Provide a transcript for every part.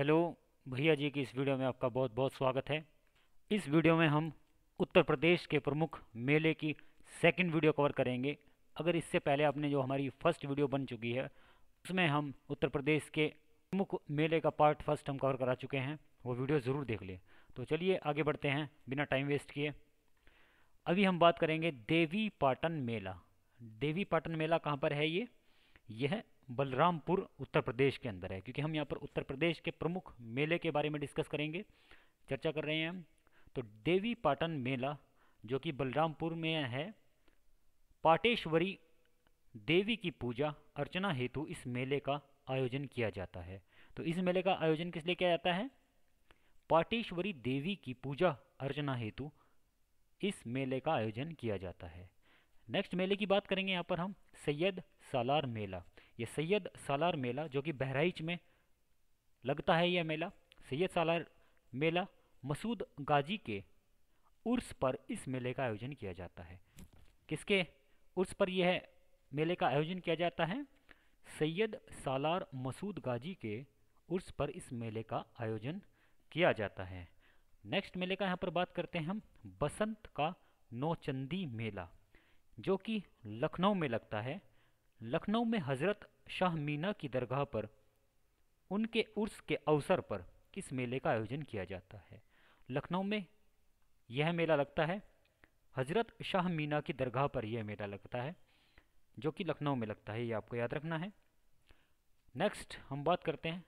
hello भैया जी की इस वीडियो में आपका बहुत बहुत स्वागत है इस वीडियो में हम उत्तर प्रदेश के प्रमुख मेले की सेकंड वीडियो कवर करेंगे अगर इससे पहले आपने जो हमारी फर्स्ट वीडियो बन चुकी है उसमें हम उत्तर प्रदेश के प्रमुख मेले का पार्ट फर्स्ट हम कवर करा चुके हैं वो वीडियो ज़रूर देख लें तो चलिए आगे बढ़ते हैं बिना टाइम वेस्ट किए अभी हम बात करेंगे देवी पाटन मेला देवी पाटन मेला कहाँ पर है ये यह बलरामपुर उत्तर प्रदेश के अंदर है क्योंकि हम यहाँ पर उत्तर प्रदेश के प्रमुख मेले के बारे में डिस्कस करेंगे चर्चा कर रहे हैं हम तो देवी पाटन मेला जो कि बलरामपुर में है पाटेश्वरी देवी की पूजा अर्चना हेतु इस मेले का आयोजन किया जाता है तो इस मेले का आयोजन किस लिए किया जाता है पाटेश्वरी देवी की पूजा अर्चना हेतु इस मेले का आयोजन किया जाता है नेक्स्ट मेले की बात करेंगे यहाँ पर हम सैयद सालार मेला ये सैयद सालार मेला जो कि बहराइच में लगता है यह मेला सैयद सालार मेला मसूद गाजी के उर्स पर इस मेले का आयोजन किया जाता है किसके उर्स पर यह मेले का आयोजन किया जाता है सैयद सालार मसूद गाजी के उर्स पर इस मेले का आयोजन किया जाता है नेक्स्ट मेले का यहाँ पर बात करते हैं हम बसंत का नौचंदी मेला जो कि लखनऊ में लगता है लखनऊ में हज़रत शाह मीना की दरगाह पर उनके उर्स के अवसर पर इस मेले का आयोजन किया जाता है लखनऊ में यह मेला लगता है हज़रत शाह मीना की दरगाह पर यह मेला लगता है जो कि लखनऊ में लगता है ये आपको याद रखना है नेक्स्ट हम बात करते हैं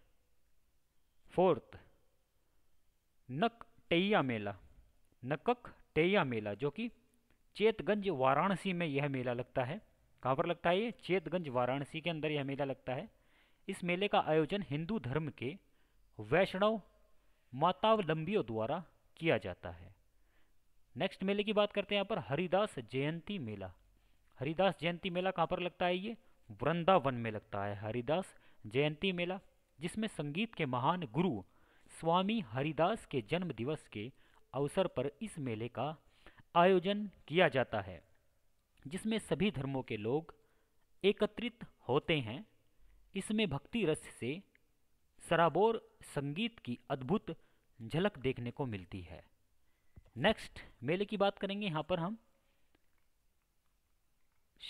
फोर्थ नक टेया मेला नकक टेया मेला जो कि चेतगंज वाराणसी में यह मेला लगता है कहाँ पर लगता है ये चेतगंज वाराणसी के अंदर यह मेला लगता है इस मेले का आयोजन हिंदू धर्म के वैष्णव मातावलंबियों द्वारा किया जाता है नेक्स्ट मेले की बात करते हैं यहाँ पर हरिदास जयंती मेला हरिदास जयंती मेला कहाँ पर लगता है ये वृंदावन में लगता है हरिदास जयंती मेला जिसमें संगीत के महान गुरु स्वामी हरिदास के जन्म दिवस के अवसर पर इस मेले का आयोजन किया जाता है जिसमें सभी धर्मों के लोग एकत्रित होते हैं इसमें भक्ति रस से सराबोर संगीत की अद्भुत झलक देखने को मिलती है नेक्स्ट मेले की बात करेंगे यहाँ पर हम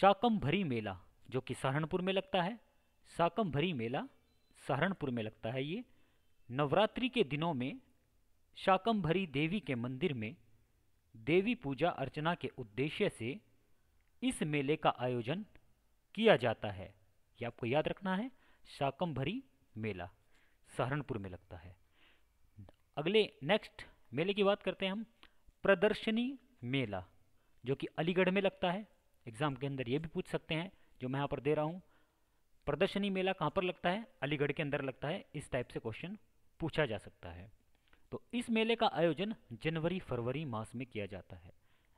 शाकंभरी मेला जो कि सहारनपुर में लगता है शाकंभरी मेला सहारनपुर में लगता है ये नवरात्रि के दिनों में शाकंभरी देवी के मंदिर में देवी पूजा अर्चना के उद्देश्य से इस मेले का आयोजन किया जाता है ये आपको याद रखना है शाकंभरी मेला सहारनपुर में लगता है अगले नेक्स्ट मेले की बात करते हैं हम प्रदर्शनी मेला जो कि अलीगढ़ में लगता है एग्ज़ाम के अंदर ये भी पूछ सकते हैं जो मैं यहाँ पर दे रहा हूँ प्रदर्शनी मेला कहाँ पर लगता है अलीगढ़ के अंदर लगता है इस टाइप से क्वेश्चन पूछा जा सकता है तो इस मेले का आयोजन जनवरी फरवरी मास में किया जाता है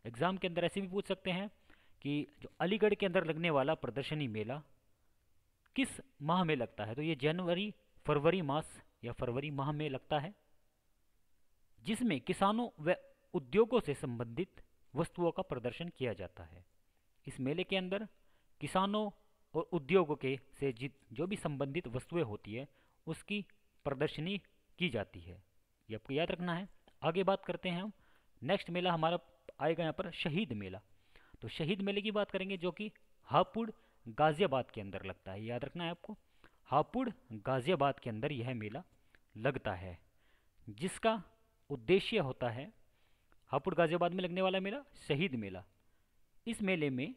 एग्ज़ाम के अंदर ऐसे भी पूछ सकते हैं कि जो अलीगढ़ के अंदर लगने वाला प्रदर्शनी मेला किस माह में लगता है तो ये जनवरी फरवरी मास या फरवरी माह में लगता है जिसमें किसानों व उद्योगों से संबंधित वस्तुओं का प्रदर्शन किया जाता है इस मेले के अंदर किसानों और उद्योगों के से जित जो भी संबंधित वस्तुएं होती है उसकी प्रदर्शनी की जाती है ये आपको याद रखना है आगे बात करते हैं हम नेक्स्ट मेला हमारा आएगा यहाँ पर शहीद मेला तो शहीद मेले की बात करेंगे जो कि हापुड़ गाज़ियाबाद के अंदर लगता है याद रखना है आपको हापुड़ गाज़ियाबाद के अंदर यह मेला लगता है जिसका उद्देश्य होता है हापुड़ गाज़ियाबाद में लगने वाला मेला शहीद मेला इस मेले में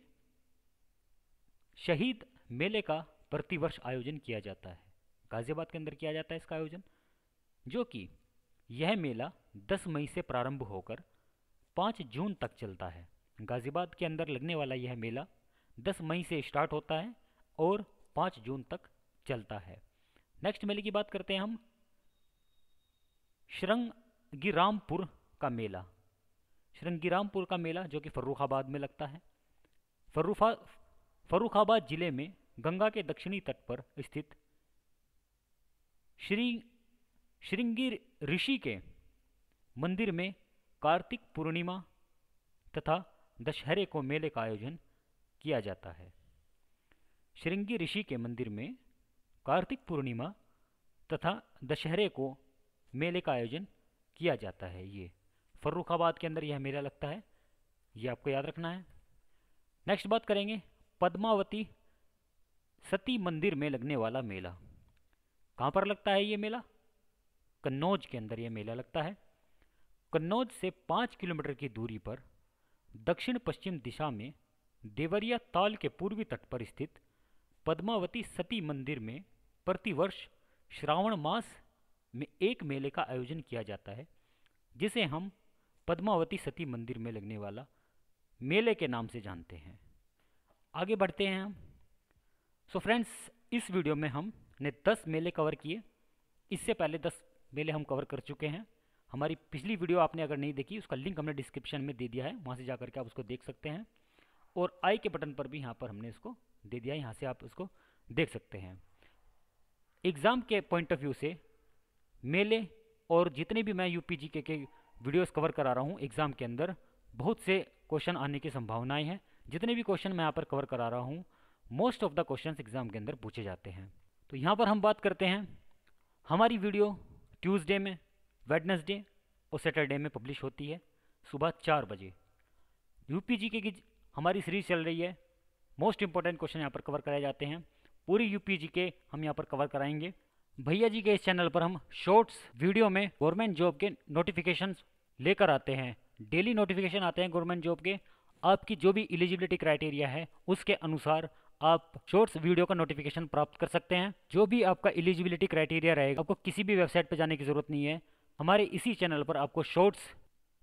शहीद मेले का प्रतिवर्ष आयोजन किया जाता है गाज़ियाबाद के अंदर किया जाता है इसका आयोजन जो कि यह मेला 10 मई से प्रारंभ होकर 5 जून तक चलता है गाज़ियाबाद के अंदर लगने वाला यह मेला 10 मई से स्टार्ट होता है और 5 जून तक चलता है नेक्स्ट मेले की बात करते हैं हम रामपुर का मेला श्रृंगिरामपुर का मेला जो कि फर्रुखाबाद में लगता है फर्रुखा फर्रुखाबाद ज़िले में गंगा के दक्षिणी तट पर स्थित श्री श्रृंगी ऋषि के मंदिर में कार्तिक पूर्णिमा तथा दशहरे को मेले का आयोजन किया जाता है श्रृंगी ऋषि के मंदिर में कार्तिक पूर्णिमा तथा दशहरे को मेले का आयोजन किया जाता है ये फर्रुखाबाद के अंदर यह मेला लगता है ये आपको याद रखना है नेक्स्ट बात करेंगे पद्मावती सती मंदिर में लगने वाला मेला कहाँ पर लगता है ये मेला कन्नौज के अंदर यह मेला लगता है कन्नौज से पाँच किलोमीटर की दूरी पर दक्षिण पश्चिम दिशा में देवरिया ताल के पूर्वी तट पर स्थित पद्मावती सती मंदिर में प्रतिवर्ष श्रावण मास में एक मेले का आयोजन किया जाता है जिसे हम पद्मावती सती मंदिर में लगने वाला मेले के नाम से जानते हैं आगे बढ़ते हैं हम सो फ्रेंड्स इस वीडियो में हमने दस 10 मेले कवर किए इससे पहले 10 मेले हम कवर कर चुके हैं हमारी पिछली वीडियो आपने अगर नहीं देखी उसका लिंक हमने डिस्क्रिप्शन में दे दिया है वहाँ से जा करके आप उसको देख सकते हैं और आई के बटन पर भी यहाँ पर हमने इसको दे दिया है यहाँ से आप उसको देख सकते हैं एग्ज़ाम के पॉइंट ऑफ व्यू से मेले और जितने भी मैं यू पी जी के, के वीडियोज़ कवर करा रहा हूँ एग्ज़ाम के अंदर बहुत से क्वेश्चन आने की संभावनाएँ हैं जितने भी क्वेश्चन मैं यहाँ पर कवर करा रहा हूँ most of the question exam के अंदर पूछे जाते हैं तो यहाँ पर हम बात करते हैं हमारी वीडियो ट्यूसडे में वेडनेसडे और सैटरडे में पब्लिश होती है सुबह चार बजे यूपीजी के की हमारी सीरीज चल रही है मोस्ट इंपॉर्टेंट क्वेश्चन यहाँ पर कवर कराए जाते हैं पूरी यूपीजी के हम यहाँ पर कवर कराएंगे भैया जी के इस चैनल पर हम शॉर्ट्स वीडियो में गवर्नमेंट जॉब के नोटिफिकेशन लेकर आते हैं डेली नोटिफिकेशन आते हैं गवर्नमेंट जॉब के आपकी जो भी एलिजिबिलिटी क्राइटेरिया है उसके अनुसार आप शॉर्ट्स वीडियो का नोटिफिकेशन प्राप्त कर सकते हैं जो भी आपका एलिजिबिलिटी क्राइटेरिया रहेगा आपको किसी भी वेबसाइट पर जाने की जरूरत नहीं है हमारे इसी चैनल पर आपको शॉर्ट्स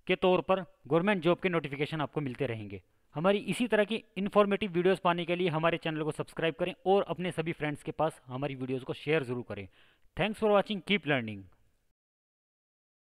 के तौर पर गवर्नमेंट जॉब के नोटिफिकेशन आपको मिलते रहेंगे हमारी इसी तरह की इन्फॉर्मेटिव वीडियोस पाने के लिए हमारे चैनल को सब्सक्राइब करें और अपने सभी फ्रेंड्स के पास हमारी वीडियोस को शेयर ज़रूर करें thanks for watching keep learning